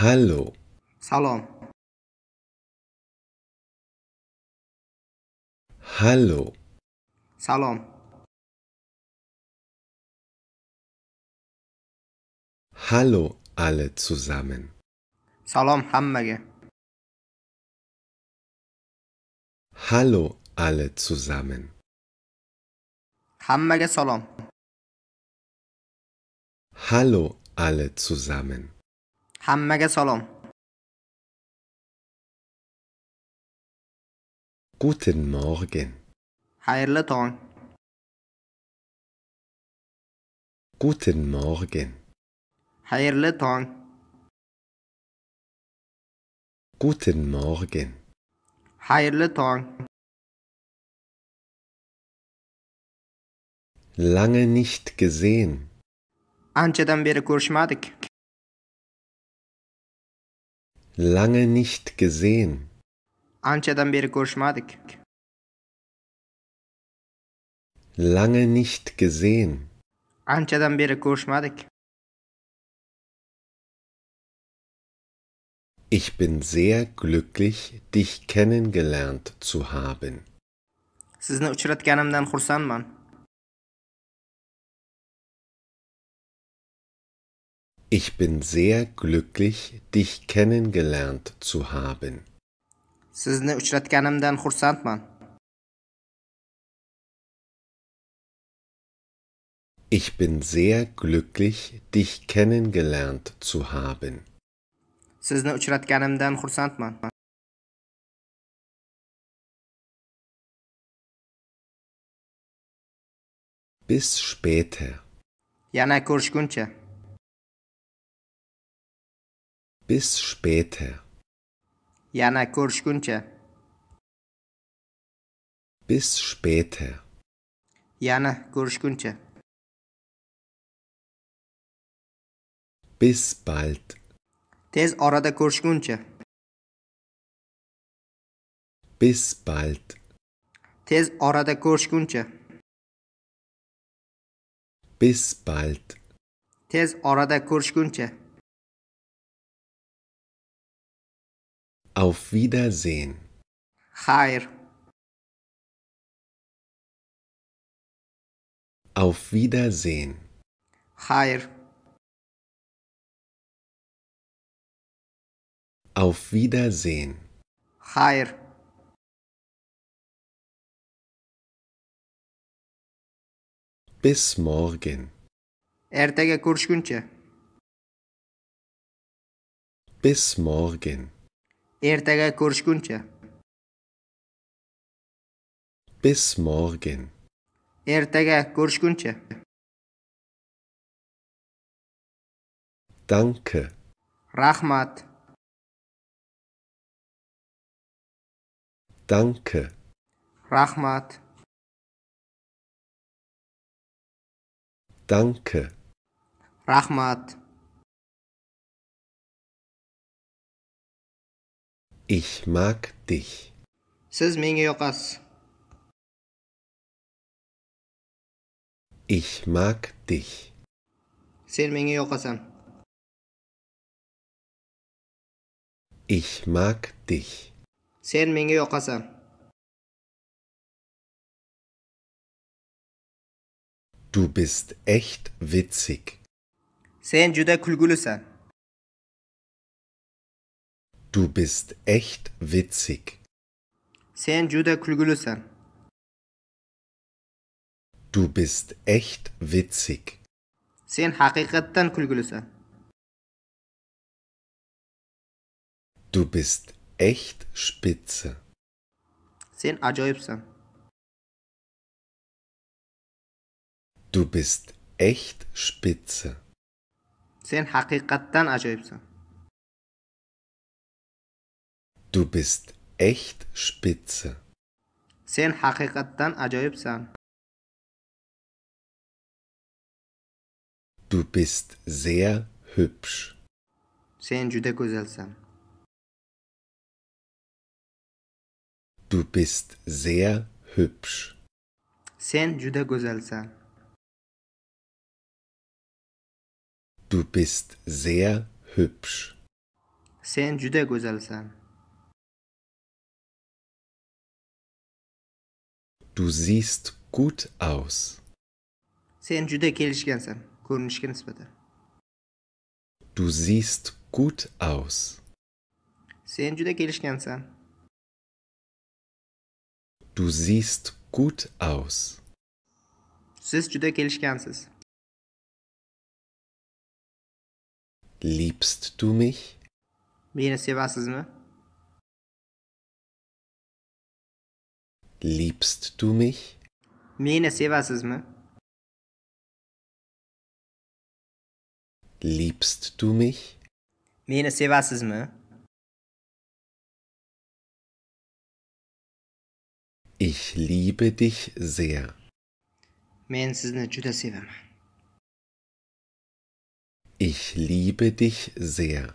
Hallo. Salam. Hallo. Salam. Hallo alle zusammen. Salam hammage. Hallo alle zusammen. Hammage salam. Hallo alle zusammen hammaga salom guten morgen xayrli tong guten morgen xayrli tong guten morgen xayrli tong lange nicht gesehen anchadan beri ko'rishmadik Lange nicht gesehen. Lange nicht gesehen. Ich bin sehr glücklich, dich kennengelernt zu haben. Sizni ne uchratganimdan xursandman. Ich bin sehr glücklich, dich kennengelernt zu haben. Sizni uchratganimdan xursandman. Ich bin sehr glücklich, dich kennengelernt zu haben. Sizni uchratganimdan xursandman. Bis später. Yana ko'rishguncha. Bis später. Jana Kurskunche. Bis später. Jana Kurskunche. Bis bald. Tez orada kurskunche. Bis bald. Tez orada kurskunche. Bis bald. Tez orada ko'rishguncha. Auf Wiedersehen. Heir. Auf Wiedersehen. Heir. Auf Wiedersehen. Heir. Bis morgen. Ertege görüşünce. Bis morgen. ertaga ko'rishguncha bis morgen ertaga ko'rishguncha danke rahmat danke rahmat danke rahmat Ich mag dich. Siz menga yoqasiz. Ich mag dich. Sen menga yoqasan. Ich mag dich. Sen menga yoqasan. Du bist echt witzig. Sen juda kulgulisan. Du bist echt witzig. Sen juda kulgulusan. Du bist echt witzig. Sen haqiqatdan kulgulusan. Du bist echt spitze. Sen ajoyibsan. Du bist echt spitze. Sen haqiqatdan ajoyibsan. Du bist echt spitze. Sen haqiqatdan ajoyibsan. Du bist sehr hübsch. Sen juda go'zalsan. Du bist sehr hübsch. Sen juda go'zalsan. Du bist sehr hübsch. Sen juda go'zalsan. Du siehst gut aus. Sen juda kelishgansan, ko'rinishga nisbatan. Du siehst gut aus. Sen juda kelishgansan. Du siehst gut aus. Siz juda kelishgansiz. Liebst du mich? Meni sevasizmi? Liebst du mich? Mene eh, Sevasisme. Liebst du mich? Mene eh, Sevasisme. Ich liebe dich sehr. Ich liebe dich sehr.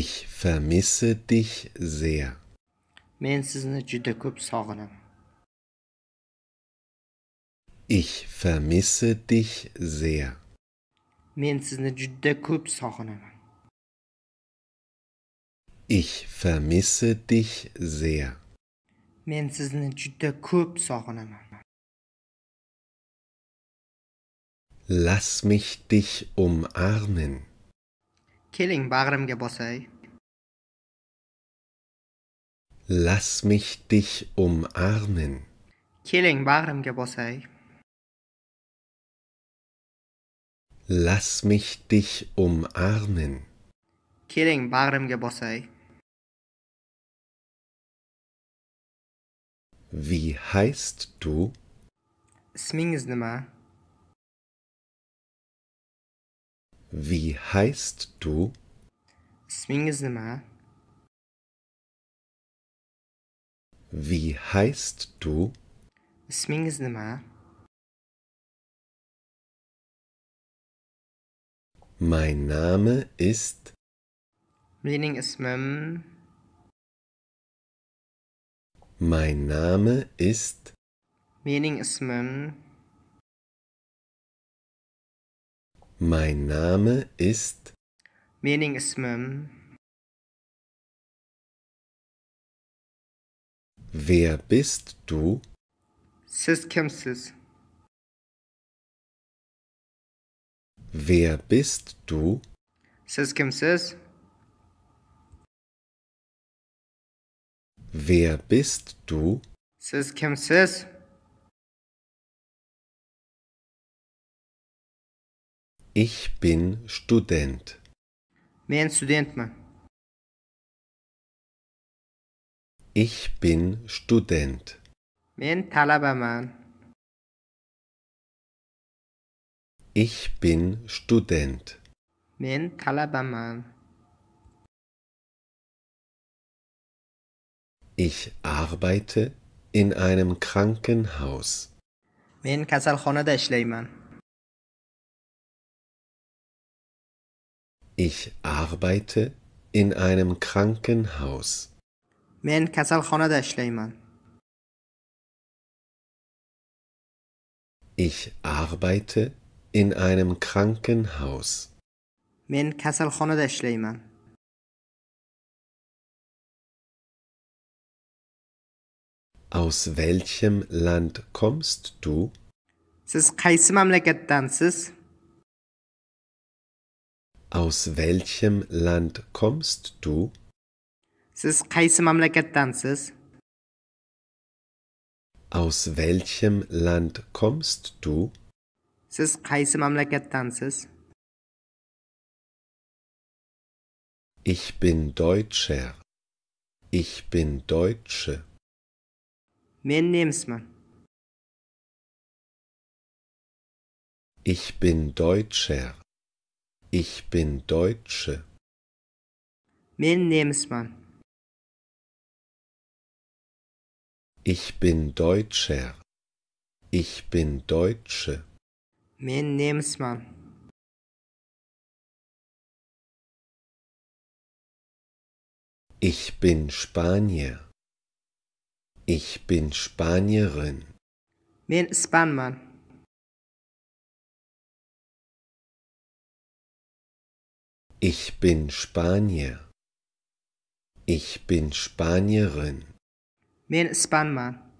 Ich vermisse dich sehr. Men sizni juda ko'p sog'inaman. Ich vermisse dich sehr. Men sizni juda ko'p sog'inaman. Ich vermisse dich sehr. Men sizni juda ko'p sog'inaman. Lass mich dich umarmen. keling bag'rimga bosay Lass mich dich umarmen. Keling bag'rimga bosay. Lass mich dich umarmen. Keling bag'rimga bosay. Wie heißt du? Smingiz nima? Wie heißt du? Swingesma. Wie heißt du? Swingesma. Mein Name ist. Meaning is mem. Mein Name ist. Meaning is mem. Mein Name ist. Meaning is Wer bist du? Sis Wer bist du? Sis Wer bist du? Sis Sis. Ich bin Student. Ben man. Ich bin Student. Men Talabaman. Ich bin Student. Men Talabaman. Ich arbeite in einem Krankenhaus. Ben Kasalxonada ishlayman. Ich arbeite in einem Krankenhaus. من کسلخانه اشلیمن. Ich arbeite in einem Krankenhaus. من کسلخانه اشلیمن. Aus welchem Land kommst du? Siz qaysi mamlakatdansiz? Aus welchem Land kommst du? Sis qaysi mamlakatdansiz? Aus welchem Land kommst du? Sis qaysi mamlakatdansiz? Ich bin Deutscher. Ich bin Deutsche. Men nemisman. Ich bin Deutscher. Ich bin Deutsche. Min Lebensmann. Ich bin Deutscher. Ich bin Deutsche. Min Lebensmann. Ich bin Spanier. Ich bin Spanierin. Min Spanmann. Ich bin Spanier. Ich bin Spanierin. Mir Men spanma.